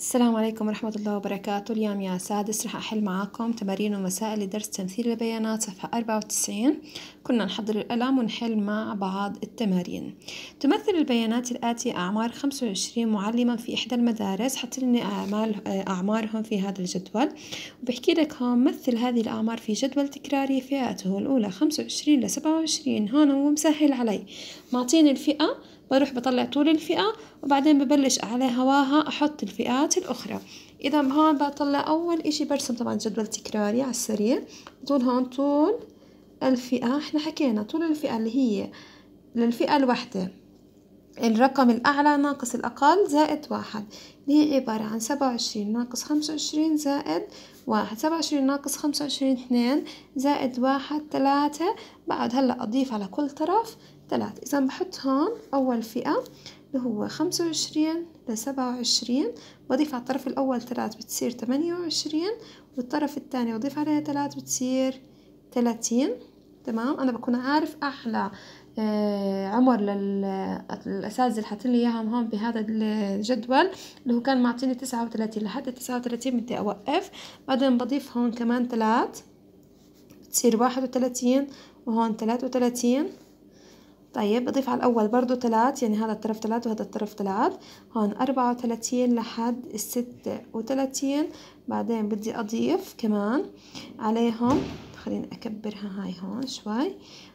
السلام عليكم ورحمة الله وبركاته اليوم يا سادس رح أحل معاكم تمارين ومسائل لدرس تمثيل البيانات صفحة 94 كنا نحضر القلم ونحل مع بعض التمارين تمثل البيانات الآتية أعمار 25 معلما في إحدى المدارس حتى لني أعمال أعمارهم في هذا الجدول وبحكي لك هون مثل هذه الأعمار في جدول تكراري فئاته الأولى 25 ل 27 هون هو مسهل علي معطيني الفئة بروح بطلع طول الفئة وبعدين ببلش على هواها أحط الفئات الأخرى إذا هون بطلع أول إشي برسم طبعا جدول تكراري على السريع طول هون طول الفئة إحنا حكينا طول الفئة اللي هي للفئة الواحدة الرقم الأعلى ناقص الأقل زائد واحد اللي هي عبارة عن سبعة وعشرين ناقص خمسة وعشرين زائد واحد سبعة وعشرين ناقص خمسة وعشرين اثنين زائد واحد ثلاثة بعد هلا أضيف على كل طرف ثلاثة إذا بحط هون أول فئة اللي هو خمسة وعشرين لسبعة وعشرين بضيف على الطرف الأول ثلاث بتصير ثمانية وعشرين والطرف الثاني بضيف عليها ثلاث بتصير ثلاثين تمام أنا بكون عارف أحلى آه، عمر للأساتذة اللي حاطين لي إياهم هون بهذا الجدول اللي هو كان معطيني تسعة وثلاثين لحد تسعة وثلاثين بدي أوقف بعدين بضيف هون كمان ثلاث بتصير واحد وثلاثين وهون تلات وثلاثين طيب بضيف على الأول برضو ثلاث يعني هذا الطرف ثلاث وهذا الطرف ثلاث هون أربعة وثلاثين لحد الستة وثلاثين بعدين بدي أضيف كمان عليهم خليني أكبرها هاي هون شوي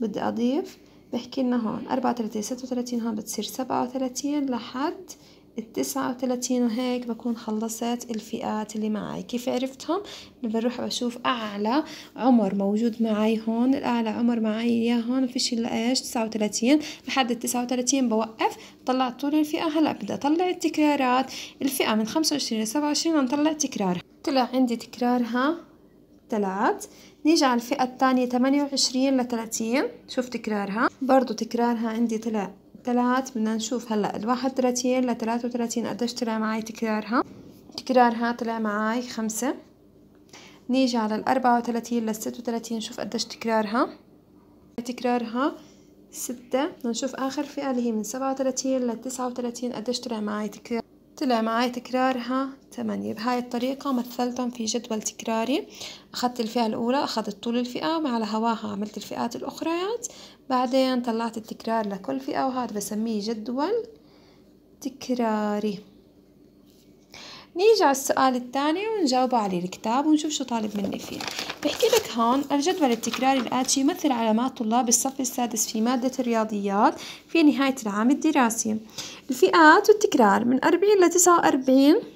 بدي أضيف بحكي لنا هون أربعة وتلاتين ستة وتلاتين هون بتصير سبعة وتلاتين لحد التسعة وتلاتين وهيك بكون خلصت الفئات اللي معي كيف عرفتهم بروح بشوف أعلى عمر موجود معي هون الأعلى عمر معي إياه هون فيش إلا إيش تسعة وتلاتين لحد التسعة وتلاتين بوقف طلعت طول الفئة هلأ بدي أطلع التكرارات الفئة من خمسة وعشرين لسبعة وعشرين نطلع تكرارها طلع عندي تكرارها ثلاث نيجي على الفئة الثانية تمانية وعشرين لثلاثين شوف تكرارها برضو تكرارها عندي طلع ثلاث بدنا نشوف هلا الواحد وثلاثين لثلاثة وثلاثين قديش طلع معي تكرارها تكرارها طلع معي خمسة نيجي على الأربعة وثلاثين للست وثلاثين شوف قديش تكرارها تكرارها ستة نشوف آخر فئة اللي هي من سبعة وثلاثين لتسعة وثلاثين قديش طلع معي تكرار طلع معاي تكرارها ثمانية بهاي الطريقة مثلتهم في جدول تكراري أخذت الفئة الأولى أخذت طول الفئة وعلى هواها عملت الفئات الأخريات بعدين طلعت التكرار لكل فئة وهذا بسميه جدول تكراري نيجي على السؤال الثاني ونجاوبه عليه الكتاب ونشوف شو طالب مني فيه بحكي لك هون الجدول التكراري الآتي يمثل علامات طلاب الصف السادس في مادة الرياضيات في نهاية العام الدراسي الفئات والتكرار من 40 ل 49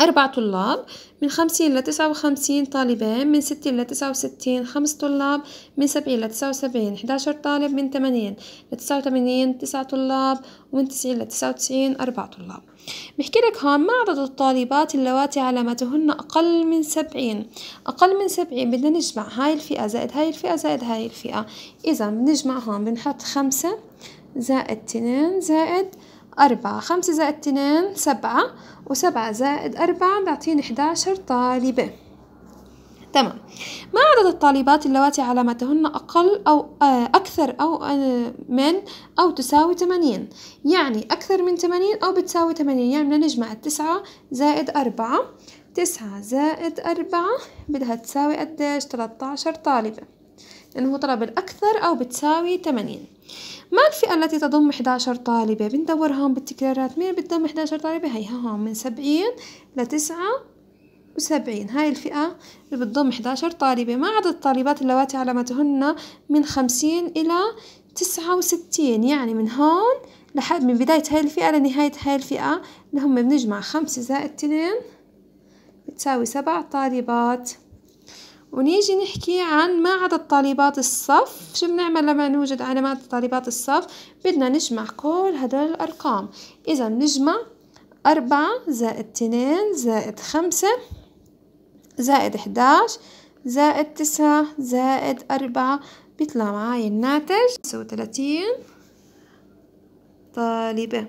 أربع طلاب من خمسين لتسعة وخمسين طالبين من ستين لتسعة وستين خمس طلاب من سبعين لتسعة وسبعين حداشر طالب من تمانين لتسعة وثمانين تسعة طلاب ومن تسعين لتسعة وتسعين أربع طلاب بحكي لك هون ما عدد الطالبات اللواتي علامتهن أقل من سبعين أقل من سبعين بدنا نجمع هاي الفئة زائد هاي الفئة زائد هاي الفئة إذا بنجمع هون بنحط خمسة زائد تنين زائد أربعة خمسة زائد اتنين سبعة وسبعة زائد أربعة بيعطيني إحداشر طالبة تمام ما عدد الطالبات اللواتي علامتهن أقل أو آه، أكثر أو آه، من أو تساوي 80 يعني أكثر من 80 أو بتساوي 80 يعني بدنا نجمع التسعة زائد أربعة تسعة زائد أربعة بدها تساوي قديش 13 طالبة طلب الأكثر أو بتساوي 80 ما الفئة التي تضم 11 طالبة بندور هون بالتكرارات مين بتضم 11 طالبة هاي هون من 70 لتسعة وسبعين هاي الفئة اللي بتضم 11 طالبة ما عدد الطالبات اللواتي علامتهن من 50 إلى 69 يعني من هون لحد من بداية هاي الفئة لنهاية هاي الفئة اللي هم بنجمع 5 زائد 2 بتساوي 7 طالبات ونيجي نحكي عن ما عدد طالبات الصف شو بنعمل لما نوجد علامات طالبات الصف بدنا نجمع كل هدول الأرقام إذا بنجمع أربعة زائد اتنين زائد خمسة زائد احداش زائد تسعة زائد أربعة بيطلع معاي الناتج تسعة وتلاتين طالبة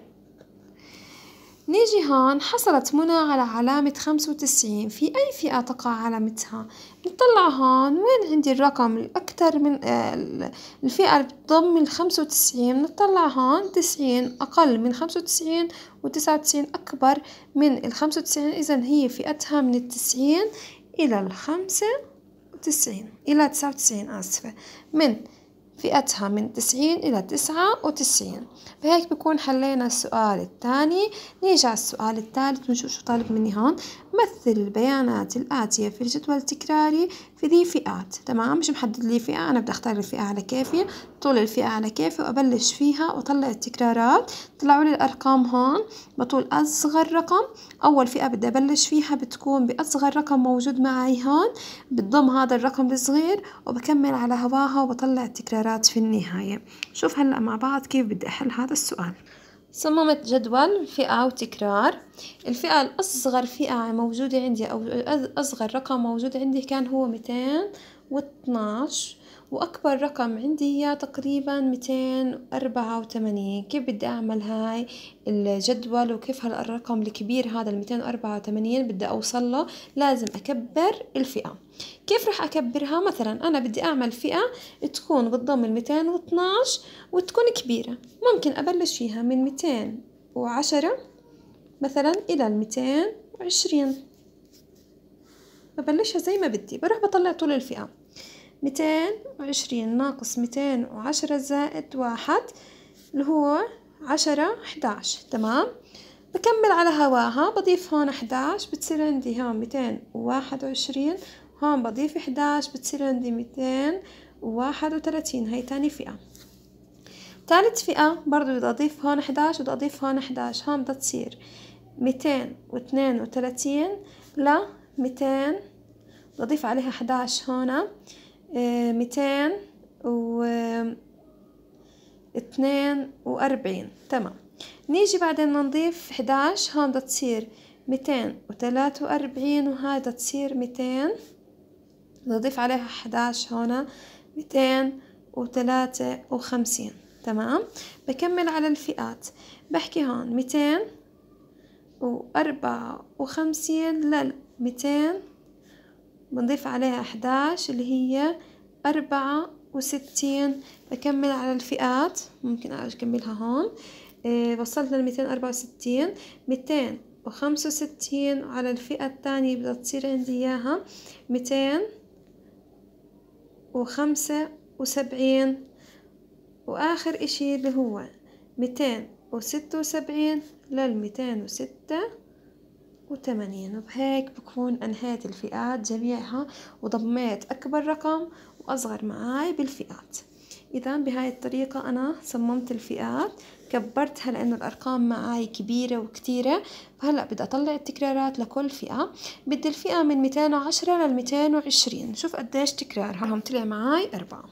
نيجي هون حصلت منى على علامة خمسة وتسعين في أي فئة تقع علامتها نطلع هون وين عندي الرقم الأكثر من آه، الفئة اللي بتضم الخمسة وتسعين نطلع هون تسعين أقل من خمسة وتسعين وتسعة وتسعين أكبر من الخمسة وتسعين إذا هي فئتها من التسعين إلى الخمسة وتسعين إلى تسعة وتسعين آسفة من فئتها من تسعين إلى تسعة وتسعين فهيك بكون حلينا السؤال الثاني نيجي على السؤال الثالث ونشوف شو طالب مني هون مثل البيانات الآتية في الجدول التكراري في ذي فئات تمام مش محدد لي فئة أنا بدي أختار الفئة على كيفي طول الفئة على كيفي وأبلش فيها وأطلع التكرارات طلعوا لي الأرقام هون بطول أصغر رقم أول فئة بدي أبلش فيها بتكون بأصغر رقم موجود معي هون بتضم هذا الرقم الصغير وبكمل على هواها وبطلع التكرارات القرارات في النهاية شوف هلأ مع بعض كيف بدي أحل هذا السؤال صممت جدول فئة وتكرار الفئة الأصغر فئة موجودة عندي أو أصغر رقم موجود عندي كان هو 212 وأكبر رقم عندي هي تقريبا ميتين أربعة وثمانين كيف بدي أعمل هاي الجدول وكيف هالرقم الكبير هذا الميتين أربعة وثمانين بدي أوصل له لازم أكبر الفئة كيف رح أكبرها مثلا أنا بدي أعمل فئة تكون بتضم الميتين واتناش وتكون كبيرة ممكن أبلش فيها من ميتين وعشرة مثلا إلى الميتين وعشرين ببلشها زي ما بدي بروح بطلع طول الفئة ميتين وعشرين ناقص ميتين وعشرة زائد واحد اللي هو عشرة حداش تمام بكمل على هواها بضيف هون حداش بتصير عندي هون ميتين وواحد وعشرين هون بضيف حداش بتصير عندي ميتين وواحد وثلاثين هاي تاني فئة تالت فئة برضو بدي أضيف هون حداش بدي أضيف هون حداش هون بدها تصير ميتين واثنين وتلاتين لميتين بضيف عليها حداش هون آه، ميتين و آه، اثنين وأربعين تمام نيجي بعدين نضيف حداش هون بدها تصير ميتين وثلاثة وأربعين وهاي تصير ميتين نضيف عليها حداش هون ميتين وثلاثة وخمسين تمام بكمل على الفئات بحكي هون ميتين وأربعة وخمسين لل ميتين بنضيف عليها أحداش اللي هي أربعة وستين بكمل على الفئات ممكن أكملها هون إيه وصلت للميتين 264 وستين ميتين وخمسة وستين على الفئة الثانية بدها تصير عندي إياها ميتين وخمسة وسبعين وآخر إشي اللي هو ميتين وستة وسبعين للميتين وستة وثمانين بهيك بكون أنهيت الفئات جميعها وضميت أكبر رقم وأصغر معاي بالفئات إذا بهاي الطريقة أنا صممت الفئات كبرتها لأنه الأرقام معاي كبيرة وكتيرة فهلأ بدي أطلع التكرارات لكل فئة بدي الفئة من 210 لل 220 شوف قديش تكرارها هم طلع معاي أربعة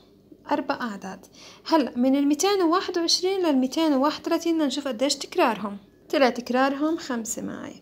أربع أعداد هلأ من الميتين وواحد وعشرين للميتين وواحد وثلاثين لنشوف قديش تكرارهم طلع تكرارهم خمسة معي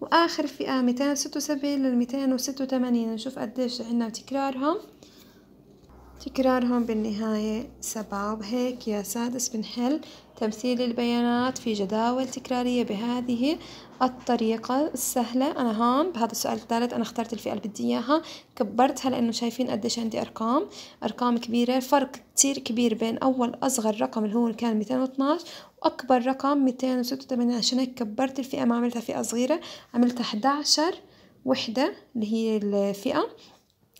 وآخر فئة 276 لل 286 نشوف قديش عندنا تكرارهم تكرارهم بالنهاية سبعة وهيك يا سادس بنحل تمثيل البيانات في جداول تكرارية بهذه الطريقة السهلة أنا هون بهذا السؤال الثالث أنا اخترت الفئة اللي بدي إياها كبرتها لأنه شايفين قديش عندي أرقام أرقام كبيرة فرق كتير كبير بين أول أصغر رقم اللي هو كان 212 وأكبر رقم 286 عشان هيك كبرت الفئة ما عملتها فئة صغيرة عملتها 11 وحدة اللي هي الفئة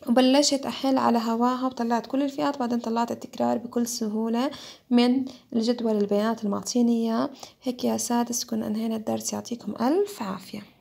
وبلشت أحل على هواها وطلعت كل الفئات بعدين طلعت التكرار بكل سهولة من الجدول البيانات المعطيني إياه هيك يا سادس كن أنهينا الدرس يعطيكم ألف عافية